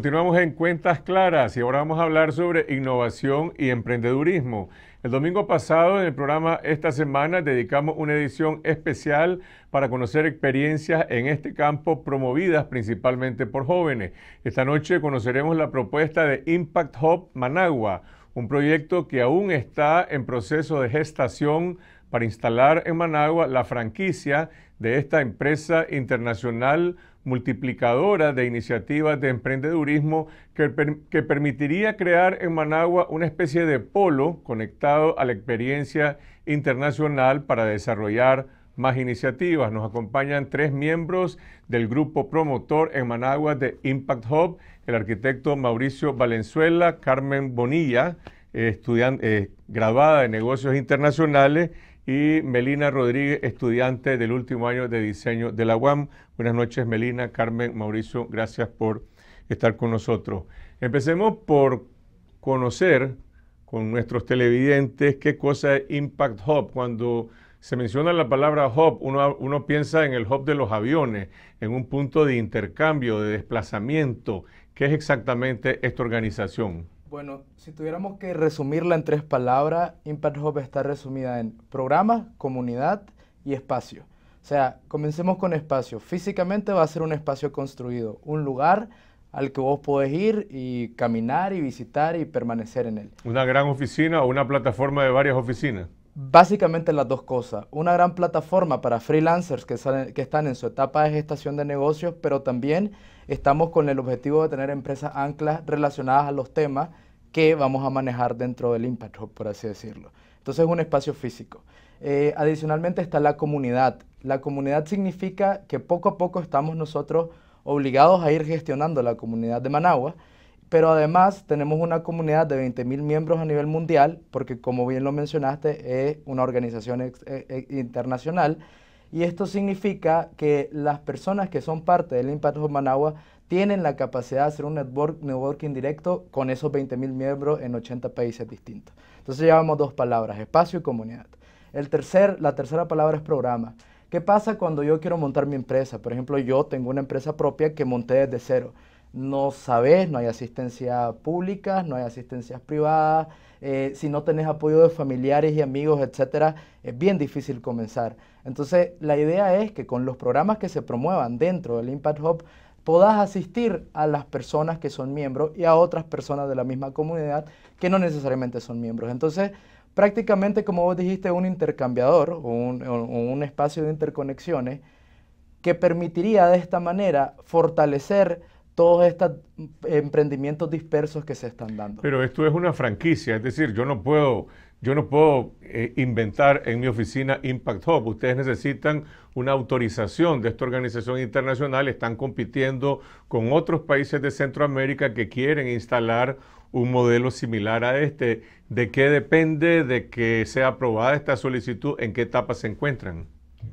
Continuamos en Cuentas Claras y ahora vamos a hablar sobre innovación y emprendedurismo. El domingo pasado, en el programa Esta Semana, dedicamos una edición especial para conocer experiencias en este campo promovidas principalmente por jóvenes. Esta noche conoceremos la propuesta de Impact Hub Managua, un proyecto que aún está en proceso de gestación para instalar en Managua la franquicia de esta empresa internacional multiplicadora de iniciativas de emprendedurismo que, permitiría crear en Managua una especie de polo conectado a la experiencia internacional para desarrollar más iniciativas. Nos acompañan tres miembros del grupo promotor en Managua de Impact Hub, el arquitecto Mauricio Valenzuela, Carmen Bonilla, eh, estudiante, eh, graduada de negocios internacionales, y Melina Rodríguez, estudiante del último año de diseño de la UAM. Buenas noches, Melina, Carmen, Mauricio, gracias por estar con nosotros. Empecemos por conocer con nuestros televidentes qué cosa es Impact Hub. Cuando se menciona la palabra hub, uno, piensa en el hub de los aviones, en un punto de intercambio, de desplazamiento. ¿Qué es exactamente esta organización? Bueno, si tuviéramos que resumirla en tres palabras, Impact Hub está resumida en programa, comunidad y espacio. O sea, comencemos con espacio. Físicamente va a ser un espacio construido, un lugar al que vos podés ir y caminar y visitar y permanecer en él. Una gran oficina o una plataforma de varias oficinas básicamente las dos cosas. Una gran plataforma para freelancers que, están en su etapa de gestación de negocios, pero también estamos con el objetivo de tener empresas anclas relacionadas a los temas que vamos a manejar dentro del Impact Hub, por así decirlo. Entonces es un espacio físico. Eh, adicionalmente está la comunidad. La comunidad significa que poco a poco estamos nosotros obligados a ir gestionando la comunidad de Managua pero además tenemos una comunidad de 20.000 miembros a nivel mundial, porque como bien lo mencionaste, es una organización eh, eh, internacional. Y esto significa que las personas que son parte del Impact of Managua tienen la capacidad de hacer un network, networking directo con esos 20.000 miembros en 80 países distintos. Entonces llevamos dos palabras, espacio y comunidad. El tercer, la tercera palabra es programa. ¿Qué pasa cuando yo quiero montar mi empresa? Por ejemplo, yo tengo una empresa propia que monté desde cero no sabes, no hay asistencia pública, no hay asistencias privadas, eh, si no tenés apoyo de familiares y amigos, etcétera, es bien difícil comenzar. Entonces, la idea es que con los programas que se promuevan dentro del Impact Hub, podás asistir a las personas que son miembros y a otras personas de la misma comunidad que no necesariamente son miembros. Entonces, prácticamente, como vos dijiste, un intercambiador un, o un espacio de interconexiones que permitiría de esta manera fortalecer todos estos emprendimientos dispersos que se están dando. Pero esto es una franquicia, es decir, yo no puedo, yo no puedo eh, inventar en mi oficina Impact Hub. Ustedes necesitan una autorización de esta organización internacional, están compitiendo con otros países de Centroamérica que quieren instalar un modelo similar a este. ¿De qué depende de que sea aprobada esta solicitud? ¿En qué etapa se encuentran?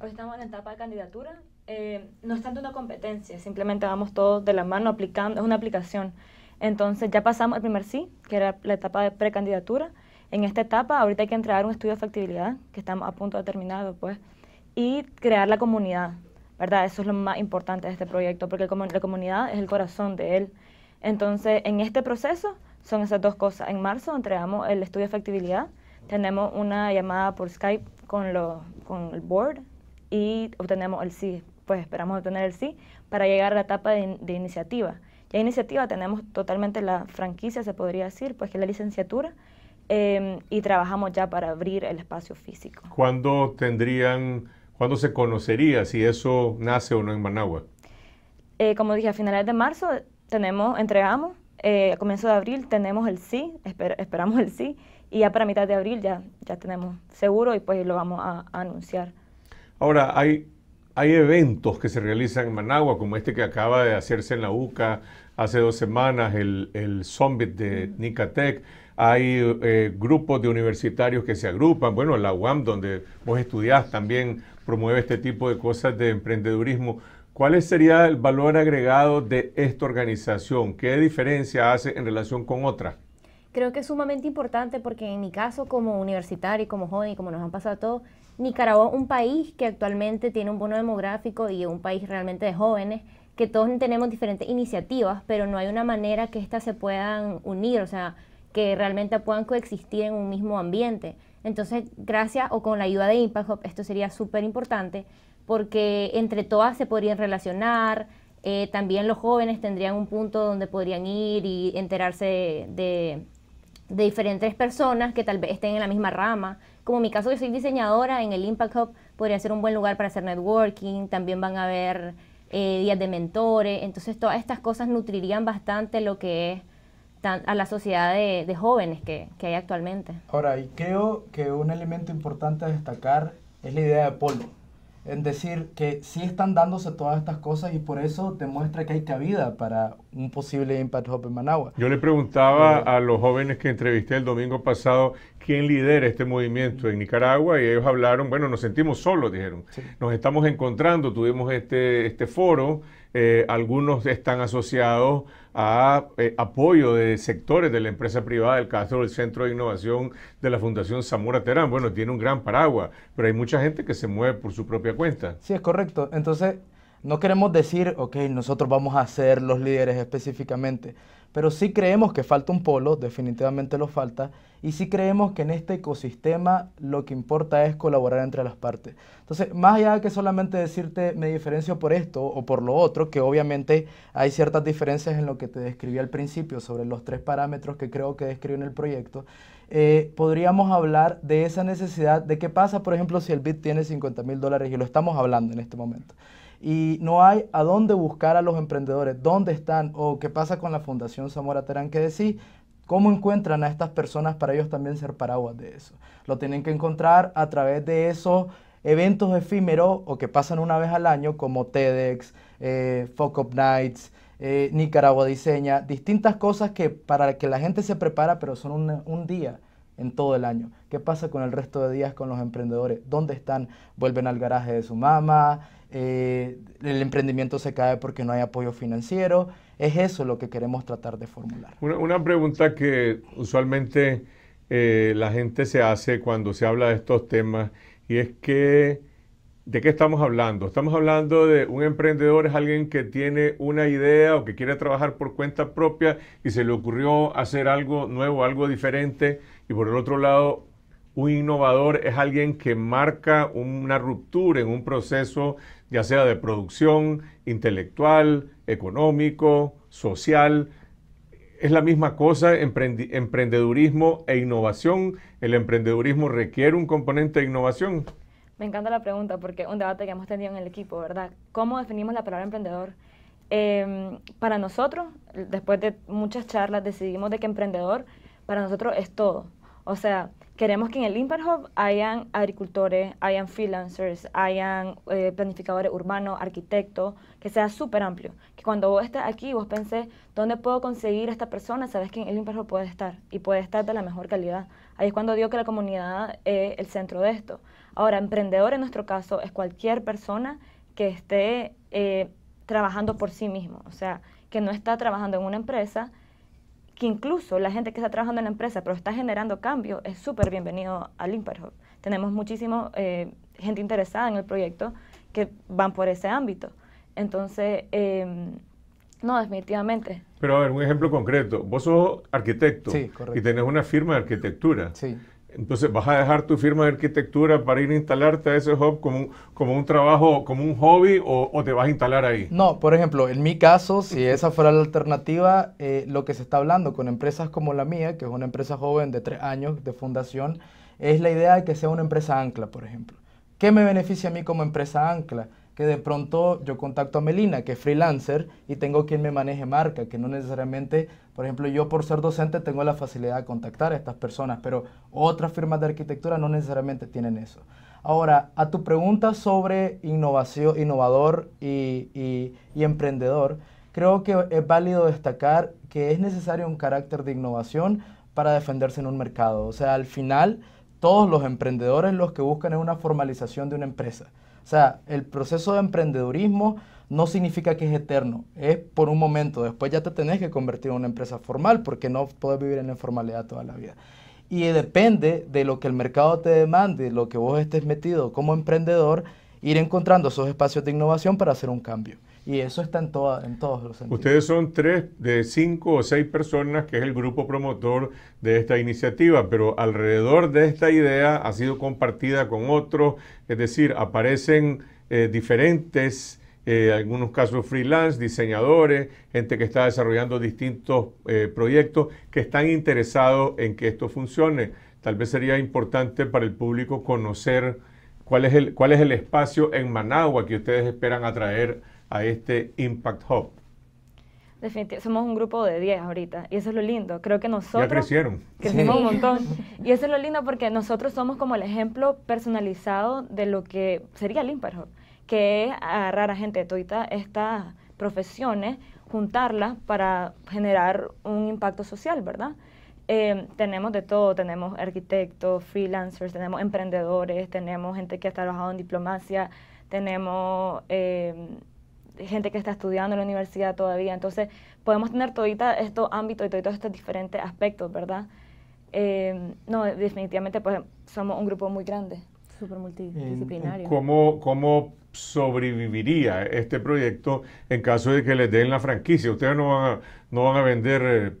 Hoy estamos en la etapa de candidatura eh, no es tanto una competencia, simplemente vamos todos de la mano aplicando, es una aplicación. Entonces ya pasamos el primer sí, que era la etapa de precandidatura. En esta etapa ahorita hay que entregar un estudio de factibilidad, que estamos a punto de terminar pues, y crear la comunidad, ¿verdad? Eso es lo más importante de este proyecto, porque la comunidad es el corazón de él. Entonces, en este proceso son esas dos cosas. En marzo entregamos el estudio de factibilidad, tenemos una llamada por Skype con, lo, con el board y obtenemos el sí pues esperamos obtener el sí para llegar a la etapa de, iniciativa. Ya iniciativa tenemos totalmente la franquicia, se podría decir, pues que es la licenciatura, em, y trabajamos ya para abrir el espacio físico. ¿Cuándo tendrían, cuándo se conocería si eso nace o no en Managua? Eh, como dije, a finales de marzo tenemos, entregamos, eh, a comienzo de abril tenemos el sí, esperamos el sí, y ya para mitad de abril ya, ya tenemos seguro y pues lo vamos a, a anunciar. Ahora, hay hay eventos que se realizan en Managua, como este que acaba de hacerse en la UCA hace dos semanas, el, el de Nicatec. Hay eh, grupos de universitarios que se agrupan. Bueno, la UAM, donde vos estudiás, también promueve este tipo de cosas de emprendedurismo. ¿Cuál sería el valor agregado de esta organización? ¿Qué diferencia hace en relación con otra? Creo que es sumamente importante porque en mi caso como universitario, como joven y como nos han pasado todos, Nicaragua es un país que actualmente tiene un bono demográfico y un país realmente de jóvenes, que todos tenemos diferentes iniciativas, pero no hay una manera que éstas se puedan unir, o sea, que realmente puedan coexistir en un mismo ambiente. Entonces, gracias o con la ayuda de Impact Hub, esto sería súper importante, porque entre todas se podrían relacionar, eh, también los jóvenes tendrían un punto donde podrían ir y enterarse de de diferentes personas que tal vez estén en la misma rama. Como en mi caso, yo soy diseñadora, en el Impact Hub podría ser un buen lugar para hacer networking, también van a haber eh, días de mentores, entonces todas estas cosas nutrirían bastante lo que es a la sociedad de, jóvenes que, hay actualmente. Ahora, y creo que un elemento importante a destacar es la idea de polo en decir que sí están dándose todas estas cosas y por eso demuestra que hay cabida para un posible impacto en Managua. Yo le preguntaba eh, a los jóvenes que entrevisté el domingo pasado quién lidera este movimiento en Nicaragua y ellos hablaron, bueno, nos sentimos solos, dijeron. Nos estamos encontrando, tuvimos este, este foro, eh, algunos están asociados a eh, apoyo de sectores de la empresa privada, del caso del Centro de Innovación de la Fundación Zamora Terán. Bueno, tiene un gran paraguas, pero hay mucha gente que se mueve por su propia cuenta. Sí, es correcto. Entonces, no queremos decir, ok, nosotros vamos a ser los líderes específicamente, pero sí creemos que falta un polo, definitivamente lo falta, y sí creemos que en este ecosistema lo que importa es colaborar entre las partes. Entonces, más allá que solamente decirte me diferencio por esto o por lo otro, que obviamente hay ciertas diferencias en lo que te describí al principio sobre los tres parámetros que creo que describo en el proyecto, eh, podríamos hablar de esa necesidad de qué pasa, por ejemplo, si el BIT tiene 50 mil dólares y lo estamos hablando en este momento y no hay a dónde buscar a los emprendedores, dónde están o qué pasa con la Fundación Zamora Terán, que decir? ¿Cómo encuentran a estas personas para ellos también ser paraguas de eso? Lo tienen que encontrar a través de esos eventos efímeros o que pasan una vez al año, como TEDx, eh, Up Nights, eh, Nicaragua Diseña, distintas cosas que para que la gente se prepara, pero son un día en todo el año. ¿Qué pasa con el resto de días con los emprendedores? ¿Dónde están? Vuelven al garaje de su mamá, eh, el emprendimiento se cae porque no hay apoyo financiero. Es eso lo que queremos tratar de formular. Una, pregunta que usualmente eh, la gente se hace cuando se habla de estos temas y es que ¿De qué estamos hablando? Estamos hablando de un emprendedor, es alguien que tiene una idea o que quiere trabajar por cuenta propia y se le ocurrió hacer algo nuevo, algo diferente. Y por el otro lado, un innovador es alguien que marca una ruptura en un proceso, ya sea de producción, intelectual, económico, social. Es la misma cosa, emprendedurismo e innovación. El emprendedurismo requiere un componente de innovación. Me encanta la pregunta porque un debate que hemos tenido en el equipo, ¿verdad? ¿Cómo definimos la palabra emprendedor? Em, para nosotros, después de muchas charlas, decidimos de que emprendedor para nosotros es todo. O sea, queremos que en el imperhop hayan agricultores, hayan freelancers, hayan eh, planificadores urbanos, arquitectos, que sea súper amplio. Que cuando vos estés aquí, vos pensés, ¿dónde puedo conseguir a esta persona? Sabes que en el Impact puede estar y puede estar de la mejor calidad. Ahí es cuando digo que la comunidad es el centro de esto. Ahora, emprendedor en nuestro caso es cualquier persona que esté eh, trabajando por sí mismo, o sea, que no está trabajando en una empresa, que incluso la gente que está trabajando en la empresa pero está generando cambio es súper bienvenido al Impact Tenemos muchísima eh, gente interesada en el proyecto que van por ese ámbito. Entonces, em, no, definitivamente. Pero a ver, un ejemplo concreto. Vos sos arquitecto y tenés una firma de arquitectura. Sí. Entonces vas a dejar tu firma de arquitectura para ir a instalarte a ese hub como un, trabajo, como un hobby o, te vas a instalar ahí. No, por ejemplo, en mi caso, si esa fuera la alternativa, eh, lo que se está hablando con empresas como la mía, que es una empresa joven de tres años de fundación, es la idea de que sea una empresa ancla, por ejemplo. ¿Qué me beneficia a mí como empresa ancla? que de pronto yo contacto a Melina, que es freelancer, y tengo quien me maneje marca, que no necesariamente, por ejemplo, yo por ser docente tengo la facilidad de contactar a estas personas, pero otras firmas de arquitectura no necesariamente tienen eso. Ahora, a tu pregunta sobre innovación, innovador y, y emprendedor, creo que es válido destacar que es necesario un carácter de innovación para defenderse en un mercado. O sea, al final, todos los emprendedores los que buscan es una formalización de una empresa. O sea, el proceso de emprendedurismo no significa que es eterno, es por un momento, después ya te tenés que convertir en una empresa formal porque no puedes vivir en la informalidad toda la vida. Y depende de lo que el mercado te demande, de lo que vos estés metido como emprendedor, ir encontrando esos espacios de innovación para hacer un cambio. Y eso está en, en todos los sentidos. Ustedes son tres de cinco o seis personas que es el grupo promotor de esta iniciativa, pero alrededor de esta idea ha sido compartida con otros, es decir, aparecen eh, diferentes, eh, algunos casos freelance, diseñadores, gente que está desarrollando distintos eh, proyectos que están interesados en que esto funcione. Tal vez sería importante para el público conocer cuál es el, cuál es el espacio en Managua que ustedes esperan atraer a este Impact Hub. Definitivamente, somos un grupo de 10 ahorita y eso es lo lindo. Creo que nosotros... Ya crecieron. Crecimos un montón. Y eso es lo lindo porque nosotros somos como el ejemplo personalizado de lo que sería el Impact Hub, que es agarrar a gente de todas estas profesiones, juntarlas para generar un impacto social, ¿verdad? Eh, tenemos de todo, tenemos arquitectos, freelancers, tenemos emprendedores, tenemos gente que ha trabajado en diplomacia, tenemos... Eh, gente que está estudiando en la universidad todavía. Entonces, podemos tener todita estos ámbito y todos estos diferentes aspectos, ¿verdad? Eh, no, definitivamente, pues somos un grupo muy grande. Súper multidisciplinario. ¿Cómo, sobreviviría este proyecto en caso de que les den la franquicia? Ustedes no no van a vender eh,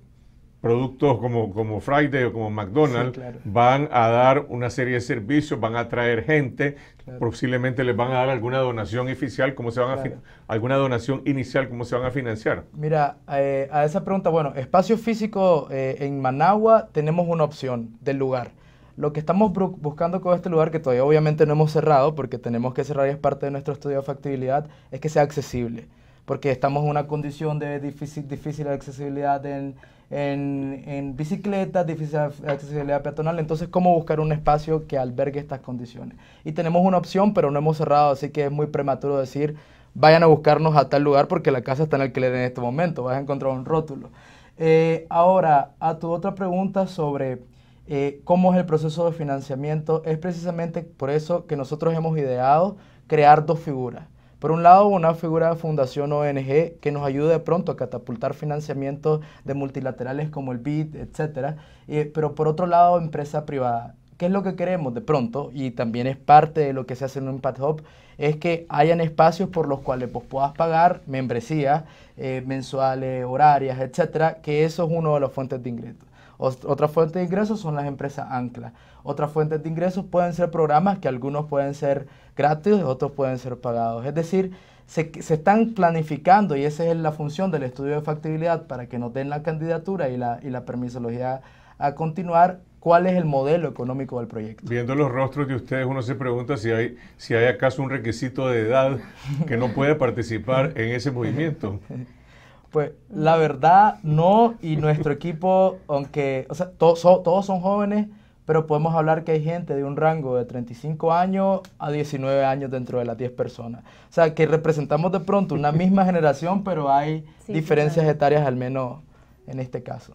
productos como, como Friday o como McDonald's van a dar una serie de servicios, van a traer gente, posiblemente les van a dar alguna donación oficial, cómo se van a alguna donación inicial, cómo se van a financiar. Mira, eh, a esa pregunta, bueno, espacio físico eh, en Managua tenemos una opción del lugar. Lo que estamos buscando con este lugar, que todavía obviamente no hemos cerrado, porque tenemos que cerrar y es parte de nuestro estudio de factibilidad, es que sea accesible, porque estamos en una condición de difícil, difícil accesibilidad en en, bicicletas, bicicleta, difícil accesibilidad peatonal. Entonces, ¿cómo buscar un espacio que albergue estas condiciones? Y tenemos una opción, pero no hemos cerrado, así que es muy prematuro decir, vayan a buscarnos a tal lugar porque la casa está en el alquiler en este momento, vas a encontrar un rótulo. Eh, ahora, a tu otra pregunta sobre... Eh, cómo es el proceso de financiamiento, es precisamente por eso que nosotros hemos ideado crear dos figuras. Por un lado, una figura de fundación ONG que nos ayude de pronto a catapultar financiamientos de multilaterales como el BID, etc. pero por otro lado, empresa privada. ¿Qué es lo que queremos de pronto? Y también es parte de lo que se hace en un Impact Hub, es que hayan espacios por los cuales vos puedas pagar membresías eh, mensuales, horarias, etcétera, que eso es una de las fuentes de ingresos. Otra fuentes de ingresos son las empresas ancla. Otras fuentes de ingresos pueden ser programas que algunos pueden ser gratis, otros pueden ser pagados. Es decir, se, se, están planificando y esa es la función del estudio de factibilidad para que nos den la candidatura y la, y la permisología a continuar cuál es el modelo económico del proyecto. Viendo los rostros de ustedes, uno se pregunta si hay, si hay acaso un requisito de edad que no puede participar en ese movimiento. Pues la verdad, no. Y nuestro equipo, aunque, o sea, todos, son jóvenes, pero podemos hablar que hay gente de un rango de 35 años a 19 años dentro de las 10 personas. O sea, que representamos de pronto una misma generación, pero hay diferencias etarias, al menos en este caso.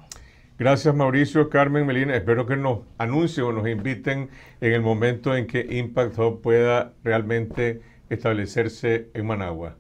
Gracias Mauricio, Carmen, Melina. Espero que nos anuncien o nos inviten en el momento en que Impact Hub pueda realmente establecerse en Managua.